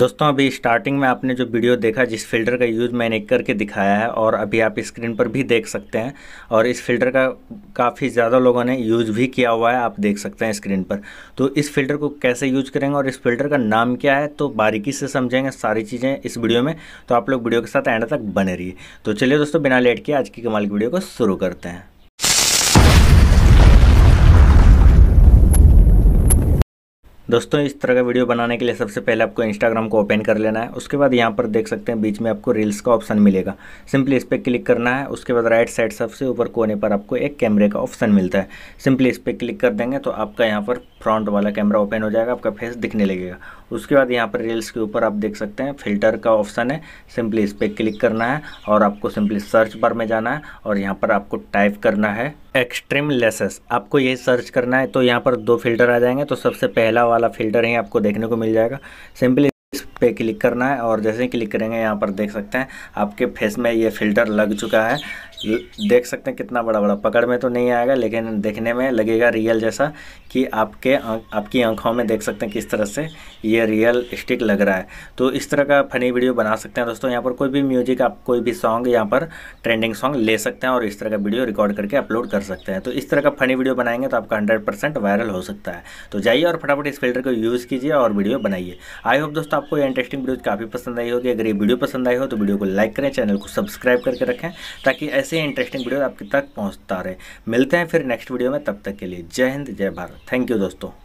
दोस्तों अभी स्टार्टिंग में आपने जो वीडियो देखा जिस फिल्टर का यूज़ मैंने करके दिखाया है और अभी आप स्क्रीन पर भी देख सकते हैं और इस फिल्टर का काफ़ी ज़्यादा लोगों ने यूज़ भी किया हुआ है आप देख सकते हैं स्क्रीन पर तो इस फिल्टर को कैसे यूज करेंगे और इस फिल्टर का नाम क्या है तो बारीकी से समझेंगे सारी चीज़ें इस वीडियो में तो आप लोग वीडियो के साथ एंड तक बने रहिए तो चलिए दोस्तों बिना लेट के आज की कमाल की वीडियो को शुरू करते हैं दोस्तों इस तरह का वीडियो बनाने के लिए सबसे पहले आपको इंस्टाग्राम को ओपन कर लेना है उसके बाद यहाँ पर देख सकते हैं बीच में आपको रील्स का ऑप्शन मिलेगा सिंपली इस पर क्लिक करना है उसके बाद राइट साइड सबसे ऊपर कोने पर आपको एक कैमरे का ऑप्शन मिलता है सिंपली इस पर क्लिक कर देंगे तो आपका यहाँ पर फ्रंट वाला कैमरा ओपन हो जाएगा आपका फेस दिखने लगेगा उसके बाद यहाँ पर रील्स के ऊपर आप देख सकते हैं फिल्टर का ऑप्शन है सिंपली इस पर क्लिक करना है और आपको सिंपली सर्च बार में जाना है और यहाँ पर आपको टाइप करना है एक्सट्रीम लेसेस आपको यही सर्च करना है तो यहाँ पर दो फिल्टर आ जाएंगे तो सबसे पहला वाला फिल्टर ही आपको देखने को मिल जाएगा सिंपली इस पर क्लिक करना है और जैसे ही क्लिक करेंगे यहाँ पर देख सकते हैं आपके फेस में ये फ़िल्टर लग चुका है देख सकते हैं कितना बड़ा बड़ा पकड़ में तो नहीं आएगा लेकिन देखने में लगेगा रियल जैसा कि आपके आपकी आंखों में देख सकते हैं किस तरह से ये रियल स्टिक लग रहा है तो इस तरह का फनी वीडियो बना सकते हैं दोस्तों यहाँ पर कोई भी म्यूजिक आप कोई भी सॉन्ग यहाँ पर ट्रेंडिंग सॉन्ग ले सकते हैं और इस तरह का वीडियो रिकॉर्ड करके अपलोड कर सकते हैं तो इस तरह का फनी वीडियो बनाएंगे तो आपका हंड्रेड वायरल हो सकता है तो जाइए और फटाफट इस फिल्टर को यूज़ कीजिए और वीडियो बनाइए आई होप दोस्तों आपको ये इंटरेस्टिंग वीडियो काफ़ी पसंद आई होगी अगर ये वीडियो पसंद आई हो तो वीडियो को लाइक करें चैनल को सब्सक्राइब करके रखें ताकि ऐसे ऐसे ही इंटरेस्टिंग वीडियो आपके तक पहुँचता रहे मिलते हैं फिर नेक्स्ट वीडियो में तब तक के लिए जय हिंद जय भारत थैंक यू दोस्तों